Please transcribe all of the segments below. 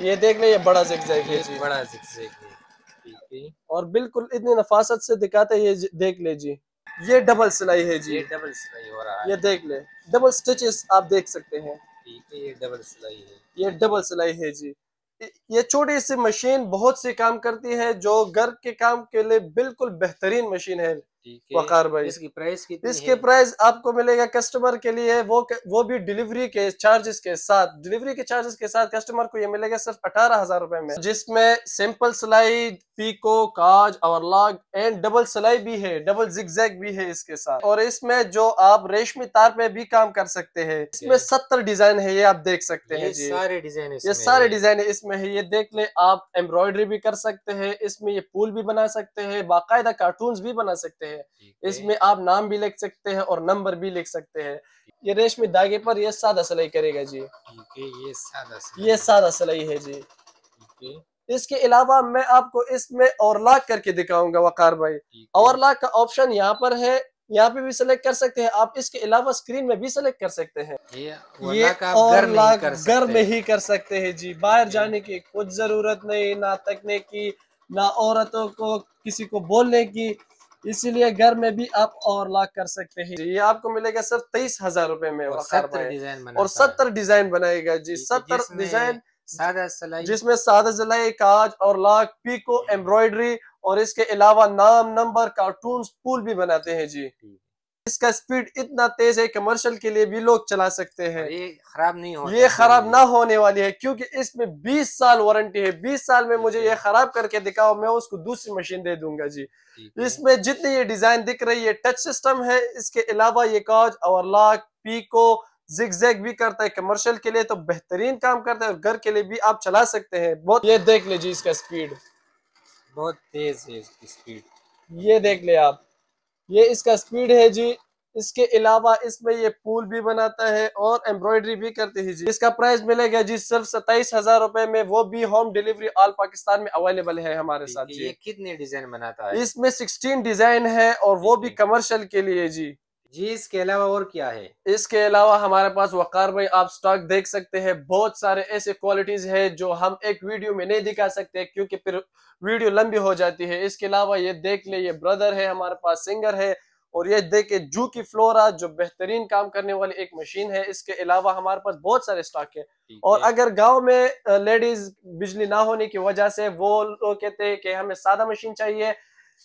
ये देख ले ये बड़ा जिक्जैग है बड़ा जिक्जैग है और बिल्कुल इतनी नफासत से दिखाते ये देख ले जी ये डबल सिलाई है जी ये डबल सिलाई हो रहा है ये देख ले डबल स्टिचेस आप देख सकते हैं ठीक है ये डबल सिलाई है ये डबल सिलाई है जी ये छोटी सी मशीन बहुत सी काम करती है जो घर के काम के लिए बिल्कुल बेहतरीन मशीन है वकार भाई इसकी प्राइस कितनी इसके प्राइस आपको मिलेगा कस्टमर के लिए वो वो भी डिलीवरी के चार्जेस के साथ डिलीवरी के चार्जेस के साथ कस्टमर को ये मिलेगा सिर्फ अठारह हजार रुपए में जिसमें सिंपल सिलाई पीको काज और लॉग एंड डबल सिलाई भी है डबल जिगजैग भी है इसके साथ और इसमें जो आप रेशमी तार पे भी काम कर सकते हैं इसमें सत्तर डिजाइन है ये आप देख सकते हैं सारे डिजाइन ये सारे डिजाइन इसमें है ये देख ले आप एम्ब्रॉयडरी भी कर सकते हैं इसमें ये पुल भी बना सकते हैं बाकायदा कार्टून भी बना सकते हैं हैं इसमें आप नाम भी लिख सकते हैं और नंबर भी लिख सकते हैं ये रेशमी धागे पर यह सादा सिलाई करेगा जी ये सादा ये सादा सिलाई है जी इसके अलावा मैं आपको इसमें और लाख करके दिखाऊंगा वकार भाई और लाख का ऑप्शन यहाँ पर है यहाँ पे भी सिलेक्ट कर सकते हैं आप इसके अलावा स्क्रीन में भी सिलेक्ट कर सकते हैं ये, ये और लाख घर में ही कर सकते हैं जी बाहर जाने की कुछ जरूरत नहीं ना तकने की ना औरतों को किसी को बोलने की इसीलिए घर में भी आप और लाख कर सकते हैं ये आपको मिलेगा सिर्फ तेईस हजार रूपए में और सत्तर डिजाइन और सत्तर डिजाइन बनाएगा जी सत्तर डिजाइन जिसमें सादा जलाई काज और लाख पीको एम्ब्रॉयडरी और इसके अलावा नाम नंबर कार्टून फूल भी बनाते हैं जी इसका स्पीड इतना तेज है कमर्शियल के लिए भी लोग चला सकते हैं ये खराब नहीं होने ये खराब ना होने वाली है क्योंकि इसमें 20 साल वारंटी है 20 साल में मुझे ये खराब करके दिखाओ मैं उसको दूसरी मशीन दे दूंगा जी इसमें जितनी ये डिजाइन दिख रही है टच सिस्टम है इसके अलावा ये काज और लॉक पीको जिगजैग भी करता है कमर्शियल के लिए तो बेहतरीन काम करता है और घर के लिए भी आप चला सकते हैं बहुत ये देख लीजिए इसका स्पीड बहुत तेज है इसकी स्पीड ये देख ले आप ये इसका स्पीड है जी इसके अलावा इसमें ये पूल भी बनाता है और एम्ब्रॉयडरी भी करते हैं जी इसका प्राइस मिलेगा जी सिर्फ सत्ताईस हजार रूपए में वो भी होम डिलीवरी ऑल पाकिस्तान में अवेलेबल है हमारे साथ जी ये कितने डिजाइन बनाता है इसमें सिक्सटीन डिजाइन है और वो भी कमर्शियल के लिए जी जी इसके अलावा और क्या है इसके अलावा हमारे पास वकार भाई आप स्टॉक देख सकते हैं बहुत सारे ऐसे क्वालिटीज है जो हम एक वीडियो में नहीं दिखा सकते क्योंकि फिर वीडियो लंबी हो जाती है इसके अलावा ये देख ले ये ब्रदर है हमारे पास सिंगर है और ये देखे जू की फ्लोरा जो बेहतरीन काम करने वाली एक मशीन है इसके अलावा हमारे पास बहुत सारे स्टॉक है और है। अगर गांव में लेडीज बिजली ना होने की वजह से वो लोग कहते हैं कि हमें सादा मशीन चाहिए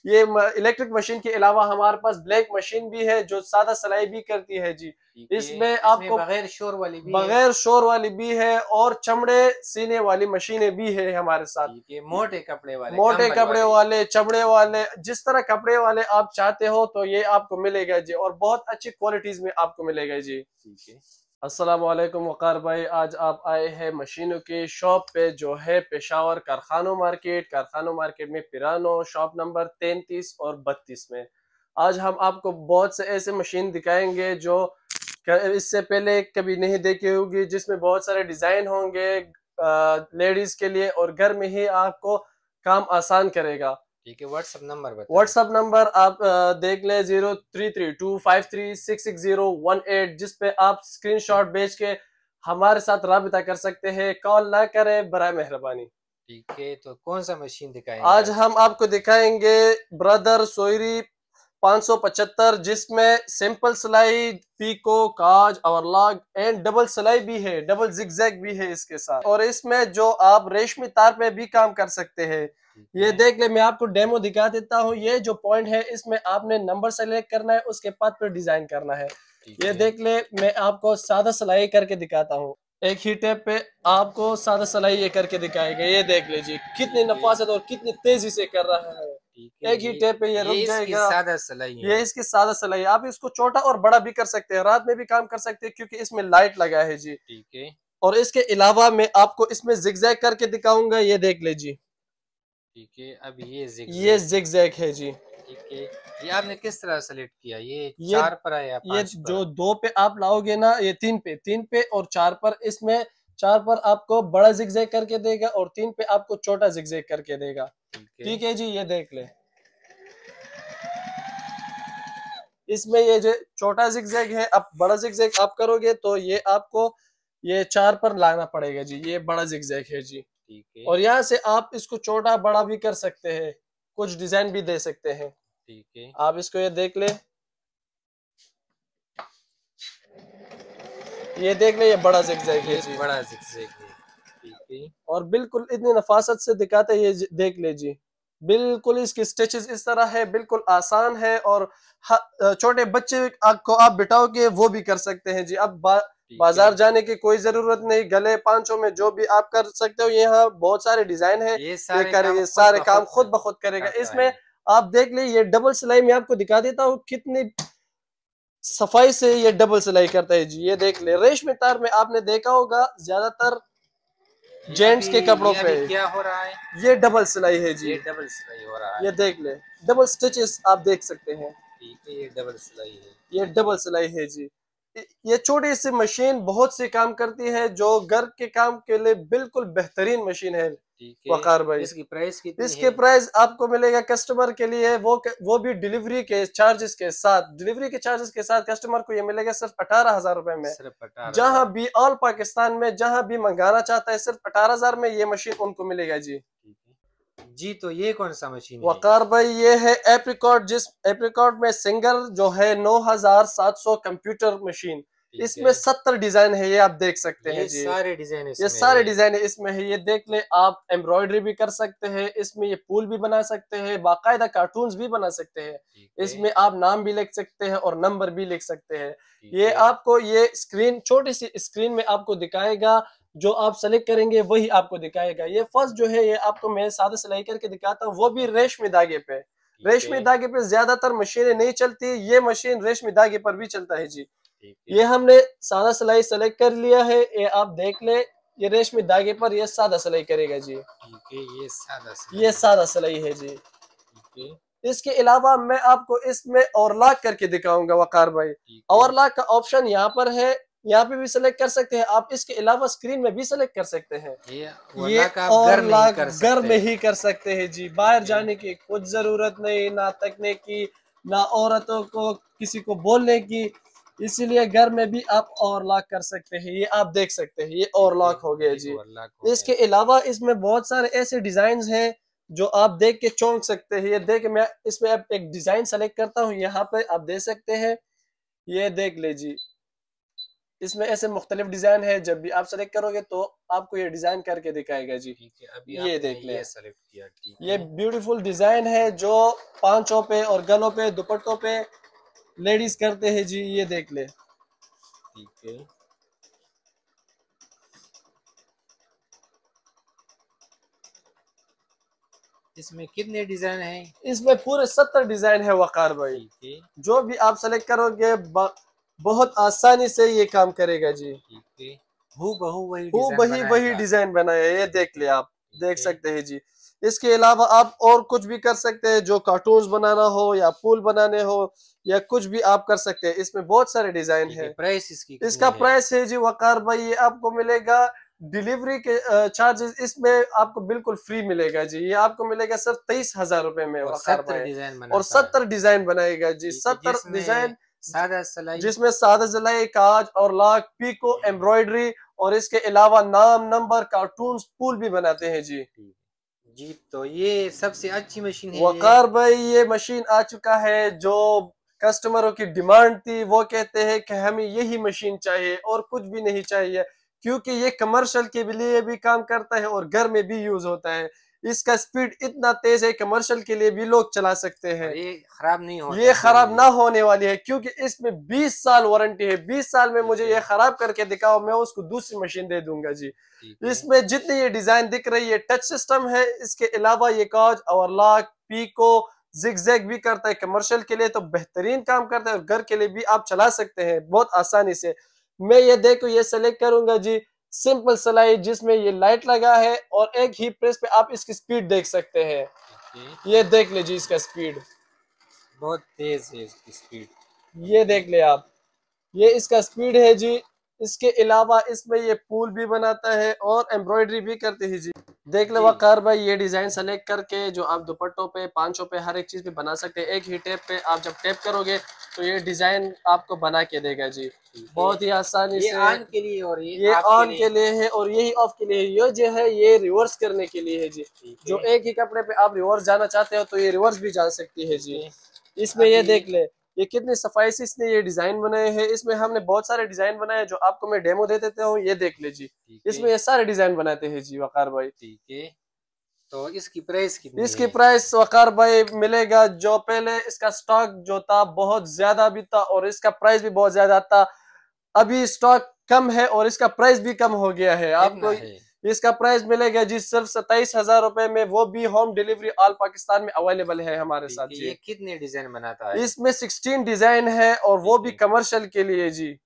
ये इलेक्ट्रिक मशीन के अलावा हमारे पास ब्लैक मशीन भी है जो सादा सिलाई भी करती है जी इसमें आपको बगैर शोर वाली भी बगैर शोर वाली भी है और चमड़े सीने वाली मशीनें भी है हमारे साथ ये मोटे कपड़े वाले मोटे कपड़े वाले, वाले चमड़े वाले जिस तरह कपड़े वाले आप चाहते हो तो ये आपको मिलेगा जी और बहुत अच्छी क्वालिटीज में आपको मिलेगा जी ठीक है असलम वक़ार भाई आज आप आए हैं मशीनों के शॉप पे जो है पेशावर कारखानों मार्केट कारखानों मार्केट में पिरानो शॉप नंबर तैंतीस और बत्तीस में आज हम आपको बहुत से ऐसे मशीन दिखाएंगे जो इससे पहले कभी नहीं देखी होगी जिसमें बहुत सारे डिज़ाइन होंगे लेडीज़ के लिए और घर में ही आपको काम आसान करेगा ठीक है व्हाट्सअप नंबर व्हाट्सअप नंबर आप देख ले zero three three two five three six six zero one eight जिसपे आप स्क्रीन शॉट भेज के हमारे साथ रबता कर सकते हैं कॉल ना करें बर मेहरबानी ठीक है तो कौन सा मशीन दिखाएंगे आज हम आपको दिखाएंगे ब्रदर सोयरी 575 जिसमें सिंपल सिलाई पीको काज और अवरलाग एंड डबल सिलाई भी है डबल जिगजैग भी है इसके साथ और इसमें जो आप रेशमी तार पे भी काम कर सकते हैं ये देख ले मैं आपको डेमो दिखा देता हूँ ये जो पॉइंट है इसमें आपने नंबर सेलेक्ट करना है उसके बाद पर डिजाइन करना है ये देख ले मैं आपको सादा सिलाई करके दिखाता हूँ एक ही टेप पे आपको सादा सिलाई ये करके दिखाएगा ये देख लीजिए कितनी नफासत और कितनी तेजी से कर रहा है एक ही टेप पे ये रुक जाएगा सादा सलाई ये इसकी सादा सलाई आप इसको छोटा और बड़ा भी कर सकते हैं रात में भी काम कर सकते हैं क्योंकि इसमें लाइट लगा है जी ठीक है और इसके अलावा मैं आपको इसमें जिगजैग करके दिखाऊंगा ये देख ले जी ठीक है अब ये जिग ये जिगजैग है जी ठीक है ये आपने किस तरह सेलेक्ट किया ये, ये चार पर आया ये जो दो पे आप लाओगे ना ये तीन पे तीन पे और चार पर इसमें चार पर आपको बड़ा जिगजैग करके देगा और तीन पे आपको छोटा जिगजैग करके देगा ठीक है जी ये देख ले इसमें ये जो छोटा जिगजैग है आप बड़ा जिगजैग आप करोगे तो ये आपको ये चार पर लाना पड़ेगा जी ये बड़ा जिगजैग है जी ठीक है और यहाँ से आप इसको छोटा बड़ा भी कर सकते हैं कुछ डिजाइन भी दे सकते हैं ठीक है आप इसको ये देख ले ये देख ले ये बड़ा जिक्जैग है जी बड़ा जिक है और बिल्कुल इतनी नफासत से दिखाते ये देख ले जी बिल्कुल इसकी स्टिचेस इस तरह है बिल्कुल आसान है और छोटे बच्चे को आप बिठाओगे वो भी कर सकते हैं जी अब बा, बाजार जाने की कोई जरूरत नहीं गले पांचों में जो भी आप कर सकते हो यहाँ बहुत सारे डिजाइन है ये सारे ये काम, ये सारे काम खुद ब खुद करेगा इसमें आप देख ले ये डबल सिलाई में आपको दिखा देता हूँ कितनी सफाई से ये डबल सिलाई करता है जी ये देख ले रेशमी तार में आपने देखा होगा ज्यादातर जेंट्स के कपड़ों पे क्या हो रहा है ये डबल सिलाई है जी ये डबल सिलाई हो रहा है ये देख ले डबल स्टिचेस आप देख सकते हैं ये डबल सिलाई है ये डबल सिलाई है जी ये छोटी सी मशीन बहुत सी काम करती है जो घर के काम के लिए बिल्कुल बेहतरीन मशीन है वकार भाई इसकी प्राइस कितनी इसके है? प्राइस आपको मिलेगा कस्टमर के लिए वो वो भी डिलीवरी के चार्जेस के साथ डिलीवरी के चार्जेस के साथ कस्टमर को ये मिलेगा सिर्फ अठारह हजार रूपए में सिर्फ जहाँ भी ऑल पाकिस्तान में जहाँ भी मंगाना चाहता है सिर्फ अठारह हजार में ये मशीन उनको मिलेगा जी जी तो ये कौन सा मशीन वकार भाई ये है एप्रिकॉट जिस एप्रिकॉट में सिंगल जो है 9700 कंप्यूटर मशीन इसमें सत्तर डिजाइन है ये आप देख सकते हैं ये सारे डिजाइन ये सारे डिजाइन है इसमें है ये देख ले आप एम्ब्रॉयडरी भी कर सकते हैं इसमें ये पुल भी बना सकते हैं बाकायदा कार्टून भी बना सकते हैं इसमें आप नाम भी लिख सकते हैं और नंबर भी लिख सकते हैं ये आपको ये स्क्रीन छोटी सी स्क्रीन में आपको दिखाएगा जो आप सेलेक्ट करेंगे वही आपको दिखाएगा ये फर्स्ट जो है ये आपको मैं सादा सिलाई करके दिखाता हूँ वो भी रेशमी धागे पे रेशमी धागे पे ज्यादातर मशीनें नहीं चलती ये मशीन रेशमी धागे पर भी चलता है जी ये हमने सादा सिलाई सेलेक्ट कर लिया है ये आप देख ले ये रेशमी धागे पर यह सादा सिलाई करेगा जी ये सादा ये सादा सिलाई है जी इसके अलावा मैं आपको इसमें ओवरलॉक करके दिखाऊंगा वकार भाई ओवरलॉक का ऑप्शन यहाँ पर है यहाँ पे भी सिलेक्ट कर सकते हैं आप इसके अलावा स्क्रीन में भी सिलेक्ट कर सकते हैं ये और घर में ही कर सकते हैं जी बाहर जाने की कुछ जरूरत नहीं ना तकने की ना औरतों को किसी को बोलने की इसीलिए घर में भी आप और लॉक कर सकते हैं ये आप देख सकते हैं ये और लॉक हो गया जी इसके अलावा इसमें बहुत सारे ऐसे डिजाइन हैं जो आप देख के चौंक सकते हैं ये देख मैं इसमें आप एक डिजाइन सेलेक्ट करता हूँ यहाँ पे आप देख सकते हैं ये देख ले जी इसमें ऐसे मुख्तलिफ डिजाइन है जब भी आप सेलेक्ट करोगे तो आपको ये डिजाइन करके दिखाएगा जी ठीक है अभी ये देख लें ये ब्यूटीफुल डिजाइन है जो पांचों पे और गलों पे दुपट्टों पे लेडीज करते हैं जी ये देख ले ठीक है इसमें कितने डिजाइन हैं? इसमें पूरे सत्तर डिजाइन है वकार भाई जो भी आप सेलेक्ट करोगे बहुत आसानी से ये काम करेगा जी हु वही वही डिजाइन बनाया ये देख लिया आप देख सकते हैं जी इसके अलावा आप और कुछ भी कर सकते हैं जो कार्टून बनाना हो या पुल बनाने हो या कुछ भी आप कर सकते हैं इसमें बहुत सारे डिजाइन है प्राइस इसकी इसका प्राइस है जी वकार भाई ये आपको मिलेगा डिलीवरी के चार्जेस इसमें आपको बिल्कुल फ्री मिलेगा जी ये आपको मिलेगा सिर्फ तेईस हजार रूपए में सत्तर डिजाइन और सत्तर डिजाइन बनाएगा जी सत्तर डिजाइन जिसमें सादा जलाई काज और लाख पीको एम्ब्रॉयडरी और इसके अलावा नाम नंबर कार्टून पुल भी बनाते हैं जी जी तो ये सबसे अच्छी मशीन है वकार भाई ये मशीन आ चुका है जो कस्टमरों की डिमांड थी वो कहते हैं कि हमें यही मशीन चाहिए और कुछ भी नहीं चाहिए क्योंकि ये कमर्शियल के लिए भी काम करता है और घर में भी यूज होता है इसका स्पीड इतना तेज है कमर्शियल के लिए भी लोग चला सकते हैं ये खराब नहीं होने ये खराब ना होने वाली है क्योंकि इसमें 20 साल वारंटी है 20 साल में मुझे ये खराब करके दिखाओ मैं उसको दूसरी मशीन दे दूंगा जी इसमें जितनी ये डिजाइन दिख रही है टच सिस्टम है इसके अलावा ये काज और लॉक पीको जिगजैग भी करता है कमर्शियल के लिए तो बेहतरीन काम करता है और घर के लिए भी आप चला सकते हैं बहुत आसानी से मैं ये देखो ये सेलेक्ट करूंगा जी सिंपल सलाई जिसमें ये लाइट लगा है और एक ही प्रेस पे आप इसकी स्पीड देख सकते हैं ये देख लीजिए इसका स्पीड बहुत तेज है इसकी स्पीड ये देख ले आप ये इसका स्पीड है जी इसके अलावा इसमें ये पूल भी बनाता है और एम्ब्रॉयडरी भी करते हैं जी देख ले वकार भाई ये डिजाइन सेलेक्ट करके जो आप दुपट्टों पे पांचों पे हर एक चीज पे बना सकते हैं एक ही टेप पे आप जब टेप करोगे तो ये डिजाइन आपको बना के देगा जी बहुत ही आसानी से ऑन के लिए और ये ये ऑन के लिए है और यही ऑफ के लिए ये जो है ये रिवर्स करने के लिए है जी जो एक ही कपड़े पे आप रिवर्स जाना चाहते हो तो ये रिवर्स भी जा सकती है जी इसमें ये देख ले ये कितनी सफाई से इसने ये डिजाइन बनाए हैं इसमें हमने बहुत सारे डिजाइन बनाए जो आपको मैं डेमो दे देता हूँ ये देख लीजिए इसमें ये सारे डिजाइन बनाते हैं जी वकार भाई ठीक है तो इसकी प्राइस कितनी इसकी प्राइस वकार भाई मिलेगा जो पहले इसका स्टॉक जो था बहुत ज्यादा भी था और इसका प्राइस भी बहुत ज्यादा था अभी स्टॉक कम है और इसका प्राइस भी कम हो गया है आपको है? इसका प्राइस मिलेगा जी सिर्फ सताइस हजार रूपए में वो भी होम डिलीवरी ऑल पाकिस्तान में अवेलेबल है हमारे साथ ये कितने डिजाइन बनाता है इसमें सिक्सटीन डिजाइन है और वो भी कमर्शियल के लिए जी